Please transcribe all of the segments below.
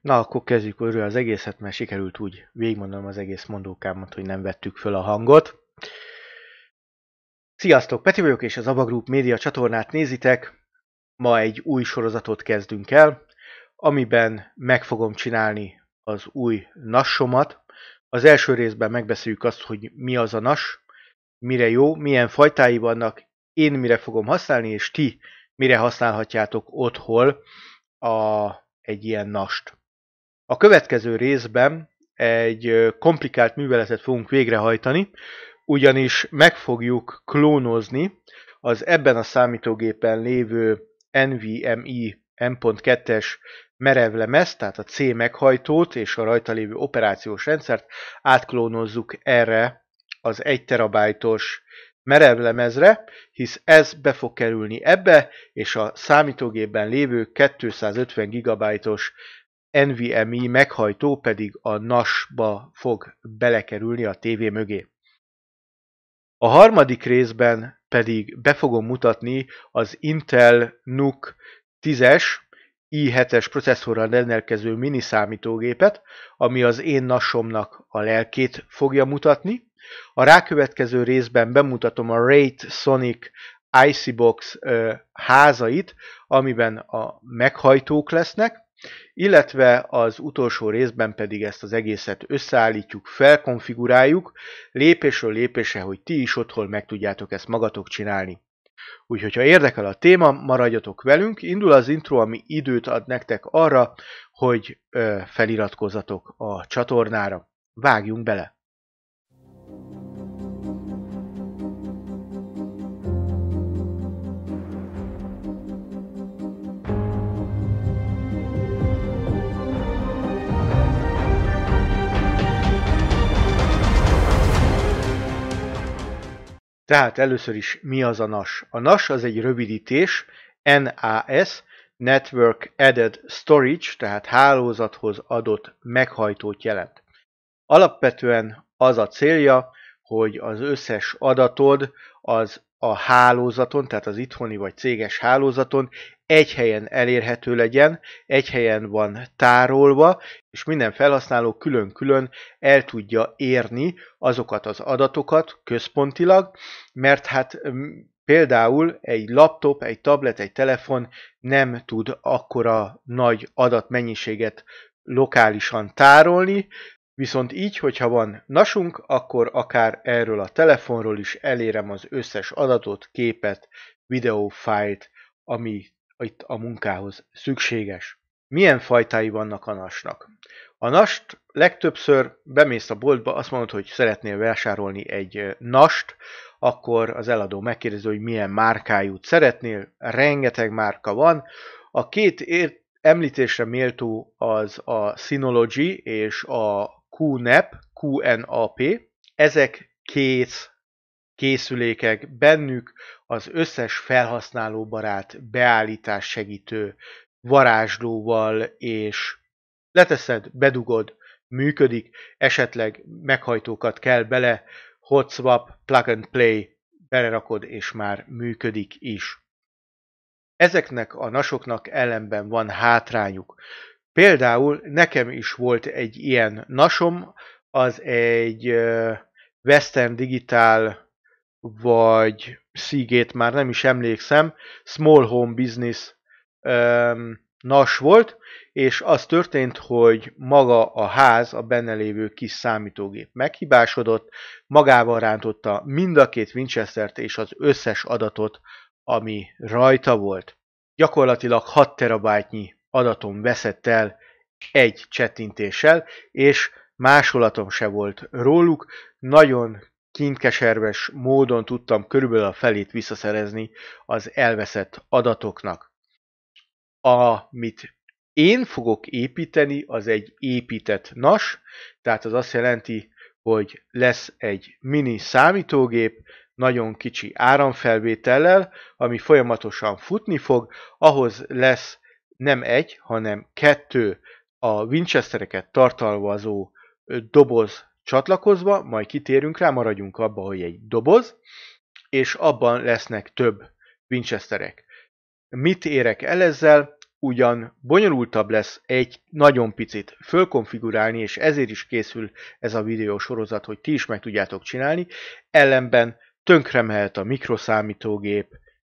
Na, akkor kezdjük újra az egészet, mert sikerült úgy végigmondanom az egész mondókámat, hogy nem vettük föl a hangot. Sziasztok, Peti vagyok, és az Ava Group média csatornát nézitek. Ma egy új sorozatot kezdünk el, amiben meg fogom csinálni az új nassomat. Az első részben megbeszéljük azt, hogy mi az a nas, mire jó, milyen fajtái vannak, én mire fogom használni, és ti mire használhatjátok otthon a, egy ilyen nast. A következő részben egy komplikált műveletet fogunk végrehajtani, ugyanis meg fogjuk klónozni az ebben a számítógépen lévő NVMe M.2-es merevlemez, tehát a C meghajtót és a rajta lévő operációs rendszert átklónozzuk erre az 1 terabájtos merevlemezre, hisz ez be fog kerülni ebbe, és a számítógépben lévő 250 gigabájtos NVMe meghajtó pedig a NAS-ba fog belekerülni a tévé mögé. A harmadik részben pedig be fogom mutatni az Intel NUC 10-es i7-es processzorral rendelkező mini számítógépet, ami az én nasomnak a lelkét fogja mutatni. A rákövetkező részben bemutatom a Raid Sonic Icybox házait, amiben a meghajtók lesznek, illetve az utolsó részben pedig ezt az egészet összeállítjuk, felkonfiguráljuk lépésről lépésre, hogy ti is otthon meg tudjátok ezt magatok csinálni. Úgyhogy, ha érdekel a téma, maradjatok velünk, indul az intro, ami időt ad nektek arra, hogy feliratkozzatok a csatornára. Vágjunk bele! Tehát először is mi az a NAS? A NAS az egy rövidítés, NAS, Network Added Storage, tehát hálózathoz adott meghajtót jelent. Alapvetően az a célja, hogy az összes adatod az a hálózaton, tehát az itthoni vagy céges hálózaton egy helyen elérhető legyen, egy helyen van tárolva, és minden felhasználó külön-külön el tudja érni azokat az adatokat központilag, mert hát például egy laptop, egy tablet, egy telefon nem tud akkora nagy adatmennyiséget lokálisan tárolni, Viszont így, hogyha van nasunk, akkor akár erről a telefonról is elérem az összes adatot, képet, videófájlt, ami itt a munkához szükséges. Milyen fajtái vannak a nasnak? A nast legtöbbször bemész a boltba, azt mondod, hogy szeretnél vásárolni egy nast, akkor az eladó megkérdezi, hogy milyen márkájút szeretnél, rengeteg márka van. A két említésre méltó az a Synology és a QNAP, QNAP, ezek kész készülékek, bennük az összes felhasználóbarát beállítás segítő varázslóval, és leteszed, bedugod, működik, esetleg meghajtókat kell bele, hotswap, plug and play, belerakod, és már működik is. Ezeknek a nasoknak ellenben van hátrányuk. Például nekem is volt egy ilyen nasom, az egy Western Digital vagy Seagate, már nem is emlékszem, Small Home Business um, nas volt, és az történt, hogy maga a ház, a benne lévő kis számítógép meghibásodott, magával rántotta mind a két Winchester-t és az összes adatot, ami rajta volt. Gyakorlatilag 6 terabájtnyi adatom veszett el egy csettintéssel, és másolatom se volt róluk. Nagyon kintkeserves módon tudtam körülbelül a felét visszaszerezni az elveszett adatoknak. Amit én fogok építeni, az egy épített nas, tehát az azt jelenti, hogy lesz egy mini számítógép, nagyon kicsi áramfelvétellel, ami folyamatosan futni fog, ahhoz lesz nem egy, hanem kettő a Winchestereket tartalmazó doboz csatlakozva, majd kitérünk rá, maradjunk abba, hogy egy doboz, és abban lesznek több Winchesterek. Mit érek el ezzel? Ugyan bonyolultabb lesz egy nagyon picit fölkonfigurálni, és ezért is készül ez a videó sorozat, hogy ti is meg tudjátok csinálni, ellenben tönkre mehet a mikroszámítógép,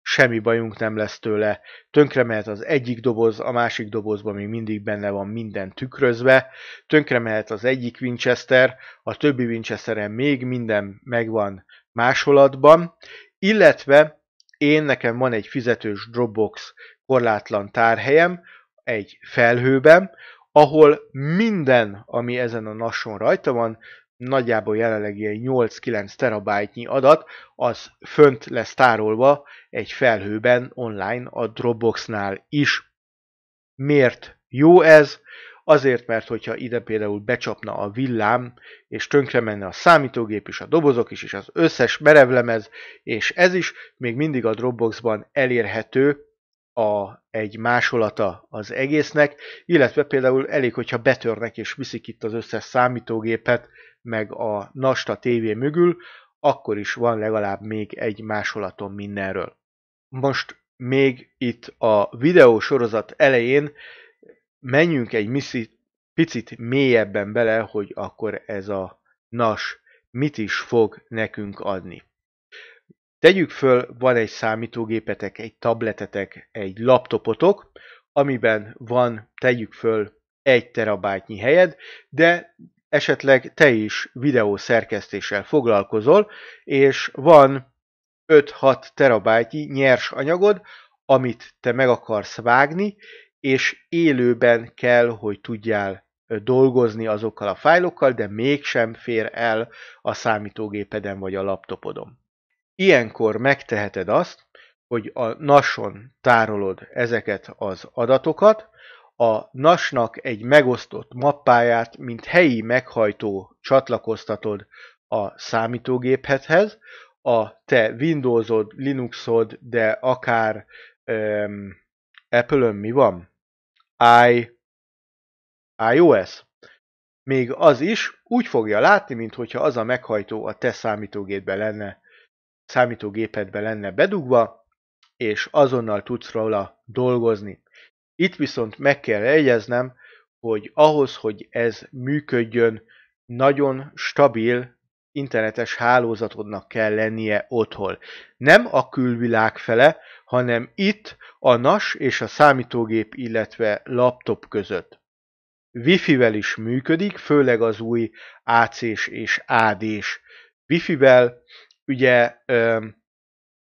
semmi bajunk nem lesz tőle, tönkre mehet az egyik doboz, a másik dobozban még mindig benne van minden tükrözve, tönkre mehet az egyik Winchester, a többi Winchesteren még minden megvan másolatban, illetve én nekem van egy fizetős Dropbox korlátlan tárhelyem, egy felhőben, ahol minden, ami ezen a nason rajta van, nagyjából jelenleg ilyen 8-9 terabájtnyi adat, az fönt lesz tárolva egy felhőben online a Dropboxnál is. Miért jó ez? Azért, mert hogyha ide például becsapna a villám, és tönkre menne a számítógép is, a dobozok is, és az összes merevlemez, és ez is még mindig a Dropboxban elérhető, a, egy másolata az egésznek, illetve például elég, hogyha betörnek és viszik itt az összes számítógépet, meg a Nasta TV mögül, akkor is van legalább még egy másolatom mindenről. Most még itt a videó sorozat elején menjünk egy misszi, picit mélyebben bele, hogy akkor ez a NAS mit is fog nekünk adni. Tegyük föl, van egy számítógépetek, egy tabletetek, egy laptopotok, amiben van, tegyük föl, egy terabájtnyi helyed, de esetleg te is videószerkesztéssel foglalkozol, és van 5-6 terabájtnyi nyers anyagod, amit te meg akarsz vágni, és élőben kell, hogy tudjál dolgozni azokkal a fájlokkal, de mégsem fér el a számítógépeden vagy a laptopodon. Ilyenkor megteheted azt, hogy a NAS-on tárolod ezeket az adatokat, a NAS-nak egy megosztott mappáját, mint helyi meghajtó csatlakoztatod a számítógéphez, a te Windowsod, Linuxod, de akár um, Apple-ön mi van? I, iOS. Még az is úgy fogja látni, mintha az a meghajtó a te számítógépbe lenne, számítógépedbe lenne bedugva, és azonnal tudsz róla dolgozni. Itt viszont meg kell jegyeznem, hogy ahhoz, hogy ez működjön, nagyon stabil internetes hálózatodnak kell lennie otthon. Nem a külvilág fele, hanem itt a NAS és a számítógép, illetve laptop között. Wi-Fi-vel is működik, főleg az új AC-s és AD-s. Wi-Fi-vel ugye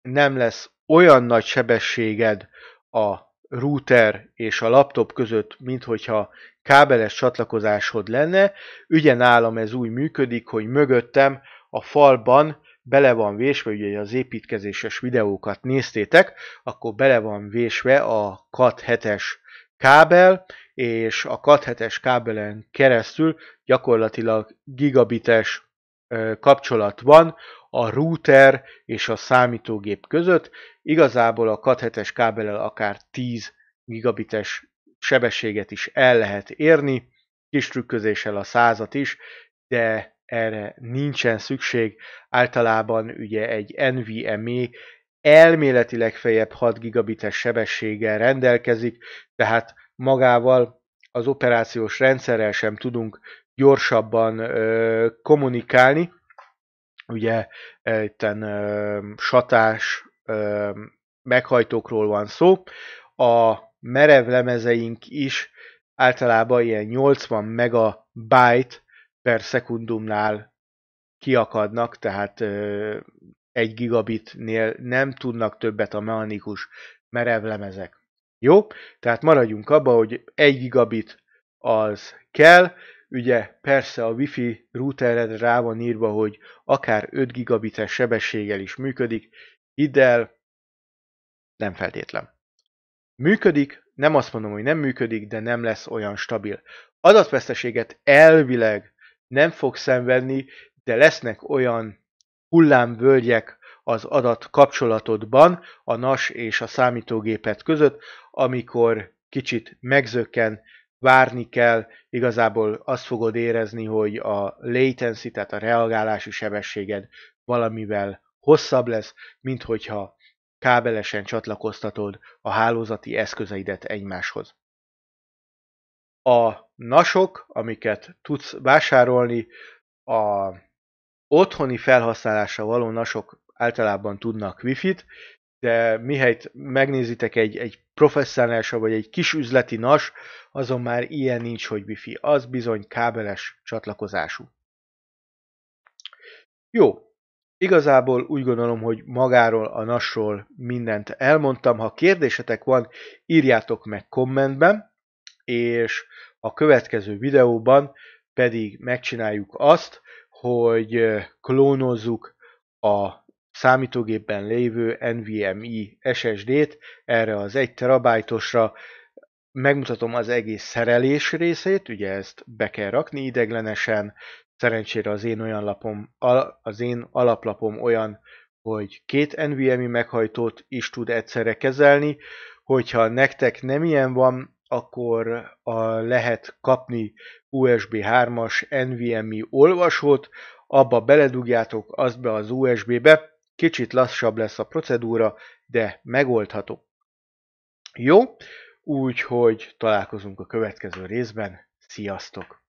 nem lesz olyan nagy sebességed a router és a laptop között, minthogyha kábeles csatlakozásod lenne. Ugye nálam ez úgy működik, hogy mögöttem a falban bele van vésve, ugye az építkezéses videókat néztétek, akkor bele van vésve a CAT 7-es kábel, és a CAT 7-es kábelen keresztül gyakorlatilag gigabites kapcsolat van a router és a számítógép között. Igazából a kathetes kábellel akár 10 gigabites sebességet is el lehet érni, kis trükközéssel a százat is, de erre nincsen szükség. Általában ugye egy NVMe elméleti legfeljebb 6 gigabites sebességgel rendelkezik, tehát magával az operációs rendszerrel sem tudunk gyorsabban ö, kommunikálni. Ugye itt ö, satás ö, meghajtókról van szó. A merev lemezeink is általában ilyen 80 megabyte per szekundumnál kiakadnak, tehát ö, egy gigabitnél nem tudnak többet a mechanikus merev lemezek. Jó? Tehát maradjunk abba, hogy egy gigabit az kell, Ugye persze a Wi-Fi routered rá van írva, hogy akár 5 gigabites sebességgel is működik, hidd nem feltétlen. Működik, nem azt mondom, hogy nem működik, de nem lesz olyan stabil. Adatveszteséget elvileg nem fog szenvedni, de lesznek olyan hullámvölgyek az adat kapcsolatodban a NAS és a számítógépet között, amikor kicsit megzökken várni kell, igazából azt fogod érezni, hogy a latency, tehát a reagálási sebességed valamivel hosszabb lesz, mint hogyha kábelesen csatlakoztatod a hálózati eszközeidet egymáshoz. A nasok, amiket tudsz vásárolni, a otthoni felhasználásra való nasok általában tudnak wifi-t, de mihelyt megnézitek egy, egy professzionális vagy egy kis üzleti nas, azon már ilyen nincs, hogy wifi, az bizony kábeles csatlakozású. Jó, igazából úgy gondolom, hogy magáról a nasról mindent elmondtam. Ha kérdésetek van, írjátok meg kommentben, és a következő videóban pedig megcsináljuk azt, hogy eh, klónozzuk a számítógépen lévő NVMe SSD-t erre az 1 terabájtosra, megmutatom az egész szerelés részét, ugye ezt be kell rakni ideglenesen, szerencsére az én, olyan lapom, az én alaplapom olyan, hogy két NVMe meghajtót is tud egyszerre kezelni, hogyha nektek nem ilyen van, akkor a, lehet kapni USB 3-as NVMe olvasót, abba beledugjátok azt be az USB-be, Kicsit lassabb lesz a procedúra, de megoldható. Jó, úgyhogy találkozunk a következő részben. Sziasztok!